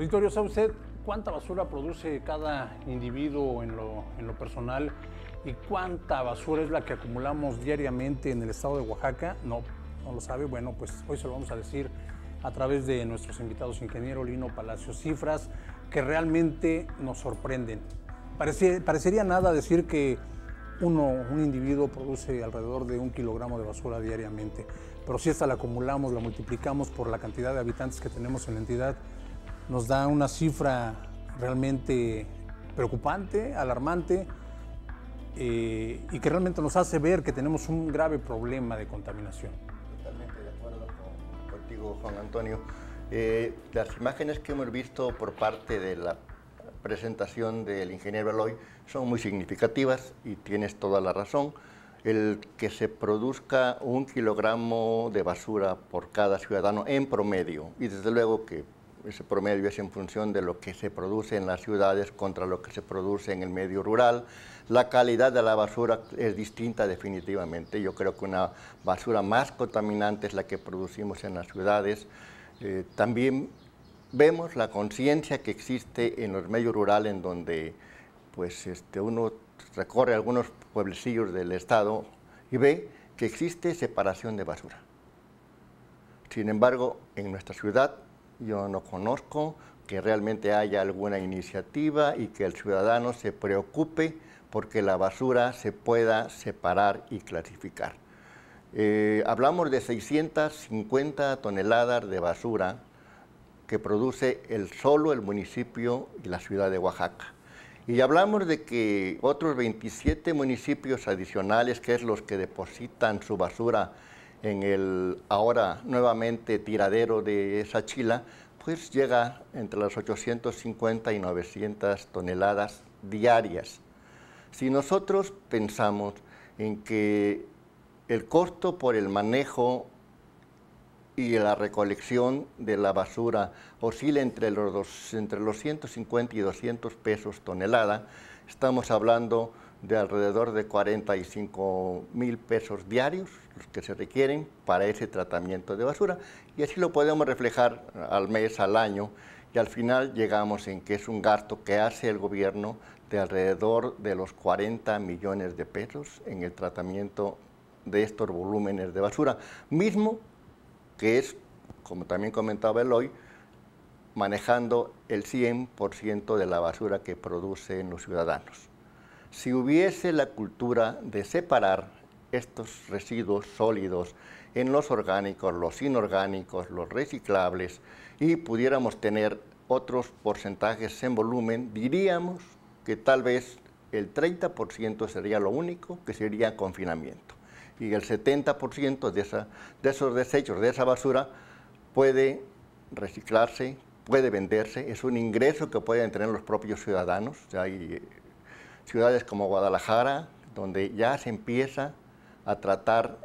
Auditorio, ¿sabe usted cuánta basura produce cada individuo en lo, personal y cuánta basura es la que acumulamos diariamente en el estado de Oaxaca? No, no lo sabe. Bueno, pues hoy se lo vamos a decir a través de nuestros invitados, ingeniero Lino Palacios cifras que realmente nos sorprenden. parecería nada decir que un individuo produce alrededor de un kilogramo de basura diariamente, pero si esta la acumulamos, la multiplicamos por la cantidad de habitantes que tenemos en la entidad, nos da una cifra realmente preocupante, alarmante, eh, y que realmente nos hace ver que tenemos un grave problema de contaminación. Totalmente de acuerdo contigo, Juan Antonio. Eh, las imágenes que hemos visto por parte de la presentación del ingeniero Eloy son muy significativas y tienes toda la razón. El que se produzca un kilogramo de basura por cada ciudadano en promedio, y desde luego que ese promedio es en función de lo que se produce en las ciudades contra lo que se produce en el medio rural. La calidad de la basura es distinta definitivamente. Yo creo que una basura más contaminante es la que producimos en las ciudades. Eh, también vemos la conciencia que existe en los medios rurales en donde pues, este, uno recorre algunos pueblecillos del estado y ve que existe separación de basura. Sin embargo, en nuestra ciudad yo no conozco, que realmente haya alguna iniciativa y que el ciudadano se preocupe porque la basura se pueda separar y clasificar. Eh, hablamos de 650 toneladas de basura que produce el solo el municipio y la ciudad de Oaxaca. Y hablamos de que otros 27 municipios adicionales, que es los que depositan su basura en el ahora nuevamente tiradero de esa chila, pues llega entre las 850 y 900 toneladas diarias. Si nosotros pensamos en que el costo por el manejo y la recolección de la basura oscila entre los, entre los 150 y 200 pesos tonelada, estamos hablando de alrededor de 45 mil pesos diarios, los que se requieren para ese tratamiento de basura. Y así lo podemos reflejar al mes, al año, y al final llegamos en que es un gasto que hace el gobierno de alrededor de los 40 millones de pesos en el tratamiento de estos volúmenes de basura, mismo que es, como también comentaba Eloy, manejando el 100% de la basura que producen los ciudadanos. Si hubiese la cultura de separar estos residuos sólidos en los orgánicos, los inorgánicos, los reciclables y pudiéramos tener otros porcentajes en volumen, diríamos que tal vez el 30% sería lo único que sería confinamiento y el 70% de, esos desechos, de esa basura, puede reciclarse, puede venderse, es un ingreso que pueden tener los propios ciudadanos ciudades como Guadalajara, donde ya se empieza a tratar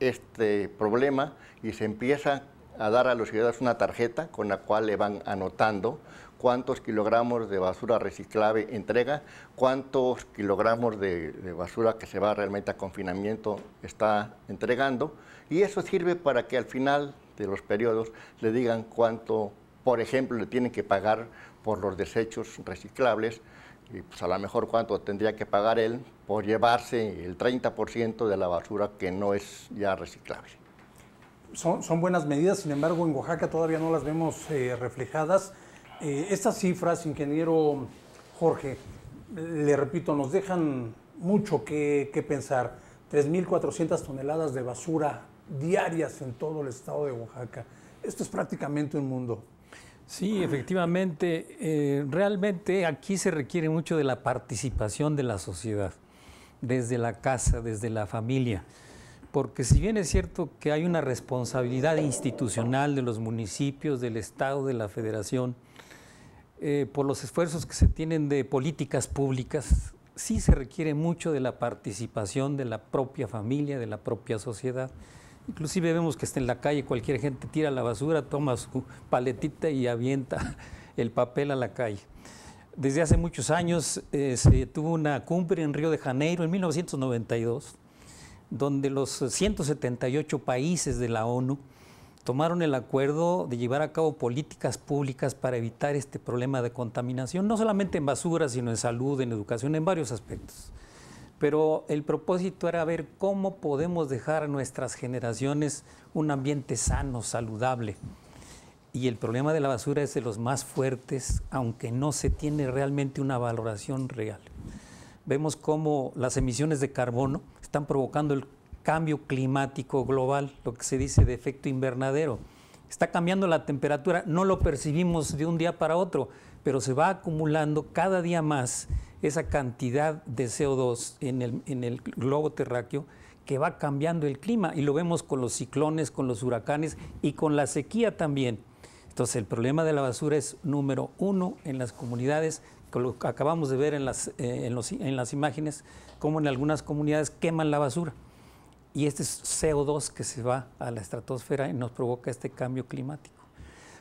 este problema y se empieza a dar a los ciudadanos una tarjeta con la cual le van anotando cuántos kilogramos de basura reciclable entrega, cuántos kilogramos de, de, basura que se va realmente a confinamiento está entregando. Y eso sirve para que al final de los periodos le digan cuánto, por ejemplo, le tienen que pagar por los desechos reciclables y pues a lo mejor cuánto tendría que pagar él por llevarse el 30% de la basura que no es ya reciclable. Son, buenas medidas, sin embargo en Oaxaca todavía no las vemos eh, reflejadas. Eh, estas cifras, ingeniero Jorge, eh, le repito, nos dejan mucho que, que pensar. 3.400 toneladas de basura diarias en todo el estado de Oaxaca. Esto es prácticamente un mundo. Sí, efectivamente. Eh, realmente aquí se requiere mucho de la participación de la sociedad, desde la casa, desde la familia. Porque si bien es cierto que hay una responsabilidad institucional de los municipios, del Estado, de la Federación, eh, por los esfuerzos que se tienen de políticas públicas, sí se requiere mucho de la participación de la propia familia, de la propia sociedad. Inclusive vemos que está en la calle, cualquier gente tira la basura, toma su paletita y avienta el papel a la calle. Desde hace muchos años eh, se tuvo una cumbre en Río de Janeiro en 1992, donde los 178 países de la ONU tomaron el acuerdo de llevar a cabo políticas públicas para evitar este problema de contaminación, no solamente en basura, sino en salud, en educación, en varios aspectos pero el propósito era ver cómo podemos dejar a nuestras generaciones un ambiente sano, saludable. Y el problema de la basura es de los más fuertes, aunque no se tiene realmente una valoración real. Vemos cómo las emisiones de carbono están provocando el cambio climático global, lo que se dice de efecto invernadero. Está cambiando la temperatura, no lo percibimos de un día para otro, pero se va acumulando cada día más esa cantidad de CO2 en el, globo terráqueo que va cambiando el clima y lo vemos con los ciclones, con los huracanes y con la sequía también. Entonces el problema de la basura es número uno en las comunidades, lo que acabamos de ver en las, eh, imágenes, como en algunas comunidades queman la basura. Y este CO2 que se va a la estratosfera y nos provoca este cambio climático.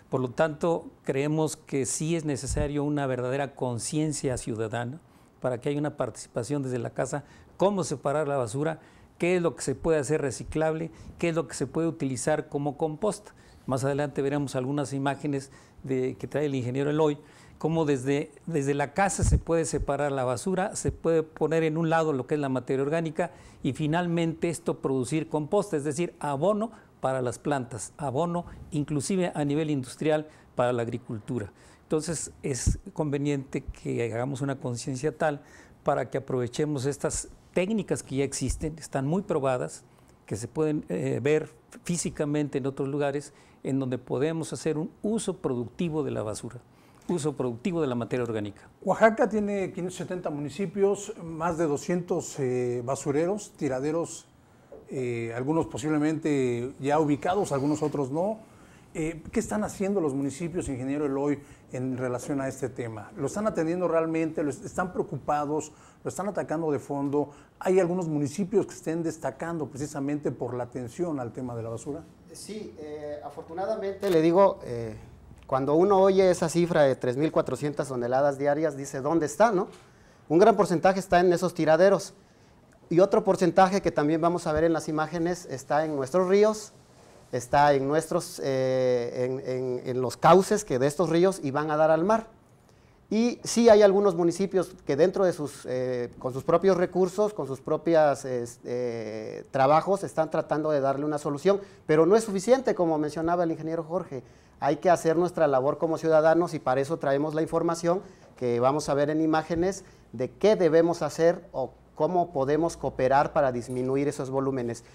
Por lo tanto, creemos que sí es necesario una verdadera conciencia ciudadana para que haya una participación desde la casa, cómo separar la basura, qué es lo que se puede hacer reciclable, qué es lo que se puede utilizar como composta. Más adelante veremos algunas imágenes de, que trae el ingeniero Eloy, cómo desde, desde la casa se puede separar la basura, se puede poner en un lado lo que es la materia orgánica y finalmente esto producir composta, es decir, abono para las plantas, abono inclusive a nivel industrial para la agricultura. Entonces es conveniente que hagamos una conciencia tal para que aprovechemos estas técnicas que ya existen, están muy probadas, que se pueden eh, ver físicamente en otros lugares, en donde podemos hacer un uso productivo de la basura, uso productivo de la materia orgánica. Oaxaca tiene 570 municipios, más de 200 eh, basureros, tiraderos eh, algunos posiblemente ya ubicados, algunos otros no. Eh, ¿Qué están haciendo los municipios, ingeniero Eloy, en relación a este tema? ¿Lo están atendiendo realmente? los ¿Están preocupados? ¿Lo están atacando de fondo? ¿Hay algunos municipios que estén destacando precisamente por la atención al tema de la basura? Sí, eh, afortunadamente le digo, cuando uno oye esa cifra de 3.400 toneladas diarias, dice, ¿dónde está? No? Un gran porcentaje está en esos tiraderos y otro porcentaje que también vamos a ver en las imágenes está en nuestros ríos, está en, nuestros, eh, en, los cauces que de estos ríos y van a dar al mar. Y sí hay algunos municipios que dentro de sus, eh, con sus propios recursos, con sus propios este, trabajos, están tratando de darle una solución, pero no es suficiente, como mencionaba el ingeniero Jorge. Hay que hacer nuestra labor como ciudadanos y para eso traemos la información que vamos a ver en imágenes de qué debemos hacer o cómo podemos cooperar para disminuir esos volúmenes.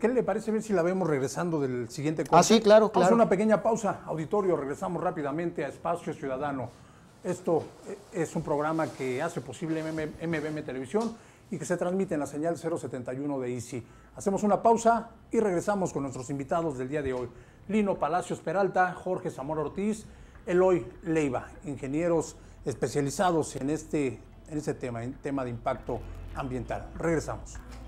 ¿Qué le parece ver si la vemos regresando del siguiente ah, corte? Ah, sí, claro, claro. una pequeña pausa, auditorio, regresamos rápidamente a Espacio Ciudadano. Esto e-, es un programa que hace posible MBM Televisión y que se transmite en la señal 071 de ICI. Hacemos una pausa y regresamos con nuestros invitados del día de hoy. Lino Palacios Peralta, Jorge Zamora Ortiz, Eloy Leiva, ingenieros especializados en este en ese tema, en tema de impacto ambiental. Regresamos.